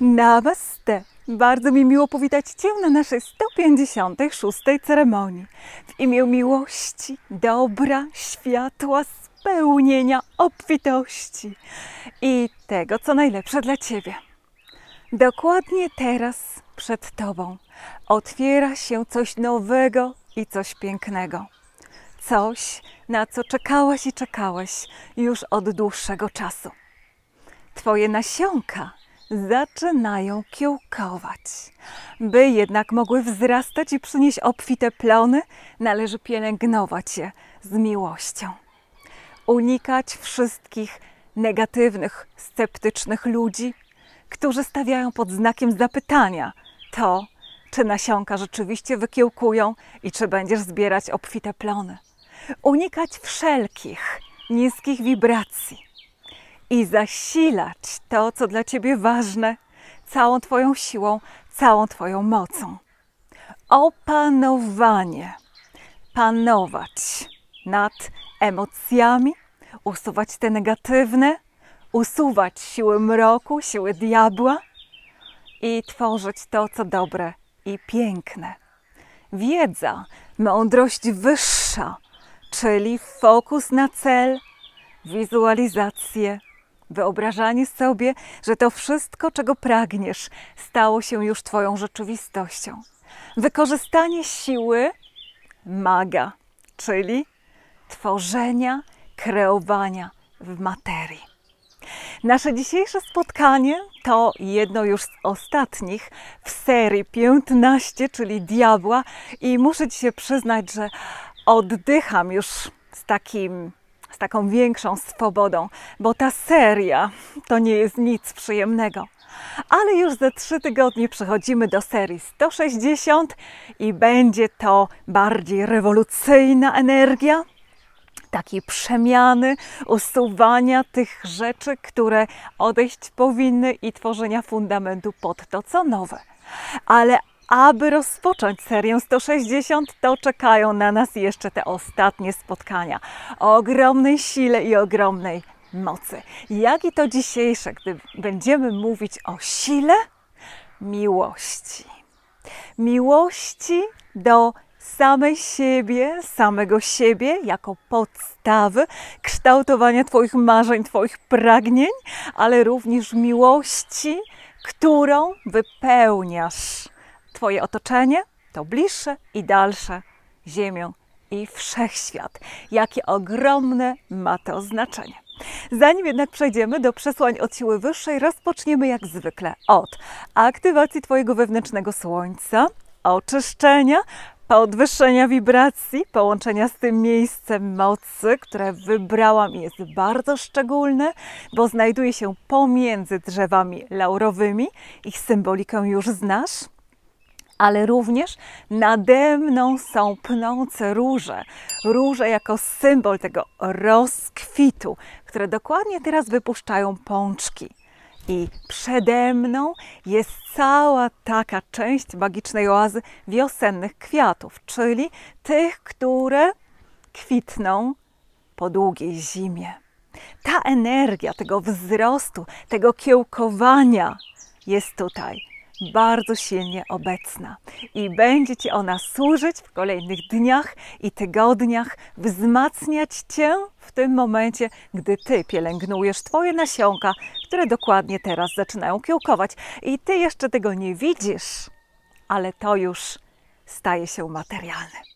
Namaste! Bardzo mi miło powitać Cię na naszej 156. ceremonii. W imię miłości, dobra, światła, spełnienia, obfitości i tego, co najlepsze dla Ciebie. Dokładnie teraz przed Tobą otwiera się coś nowego i coś pięknego. Coś, na co czekałaś i czekałeś już od dłuższego czasu. Twoje nasionka – zaczynają kiełkować. By jednak mogły wzrastać i przynieść obfite plony, należy pielęgnować je z miłością. Unikać wszystkich negatywnych, sceptycznych ludzi, którzy stawiają pod znakiem zapytania to, czy nasionka rzeczywiście wykiełkują i czy będziesz zbierać obfite plony. Unikać wszelkich niskich wibracji, i zasilać to, co dla Ciebie ważne, całą Twoją siłą, całą Twoją mocą. Opanowanie. Panować nad emocjami, usuwać te negatywne, usuwać siły mroku, siły diabła i tworzyć to, co dobre i piękne. Wiedza, mądrość wyższa, czyli fokus na cel, wizualizację, Wyobrażanie sobie, że to wszystko, czego pragniesz, stało się już Twoją rzeczywistością. Wykorzystanie siły maga, czyli tworzenia, kreowania w materii. Nasze dzisiejsze spotkanie to jedno już z ostatnich w serii 15, czyli Diabła, i muszę Ci się przyznać, że oddycham już z takim z taką większą swobodą, bo ta seria to nie jest nic przyjemnego. Ale już za trzy tygodnie przechodzimy do serii 160 i będzie to bardziej rewolucyjna energia, takiej przemiany, usuwania tych rzeczy, które odejść powinny i tworzenia fundamentu pod to, co nowe. Ale aby rozpocząć serię 160, to czekają na nas jeszcze te ostatnie spotkania o ogromnej sile i ogromnej mocy. Jak i to dzisiejsze, gdy będziemy mówić o sile miłości. Miłości do samej siebie, samego siebie jako podstawy kształtowania Twoich marzeń, Twoich pragnień, ale również miłości, którą wypełniasz Twoje otoczenie to bliższe i dalsze Ziemią i wszechświat. Jakie ogromne ma to znaczenie. Zanim jednak przejdziemy do przesłań od siły wyższej, rozpoczniemy jak zwykle od aktywacji Twojego wewnętrznego słońca, oczyszczenia, podwyższenia wibracji, połączenia z tym miejscem mocy, które wybrałam i jest bardzo szczególne, bo znajduje się pomiędzy drzewami laurowymi. Ich symbolikę już znasz ale również nade mną są pnące róże. Róże jako symbol tego rozkwitu, które dokładnie teraz wypuszczają pączki. I przede mną jest cała taka część magicznej oazy wiosennych kwiatów, czyli tych, które kwitną po długiej zimie. Ta energia tego wzrostu, tego kiełkowania jest tutaj bardzo silnie obecna i będzie Ci ona służyć w kolejnych dniach i tygodniach, wzmacniać Cię w tym momencie, gdy Ty pielęgnujesz Twoje nasionka, które dokładnie teraz zaczynają kiełkować i Ty jeszcze tego nie widzisz, ale to już staje się materialne.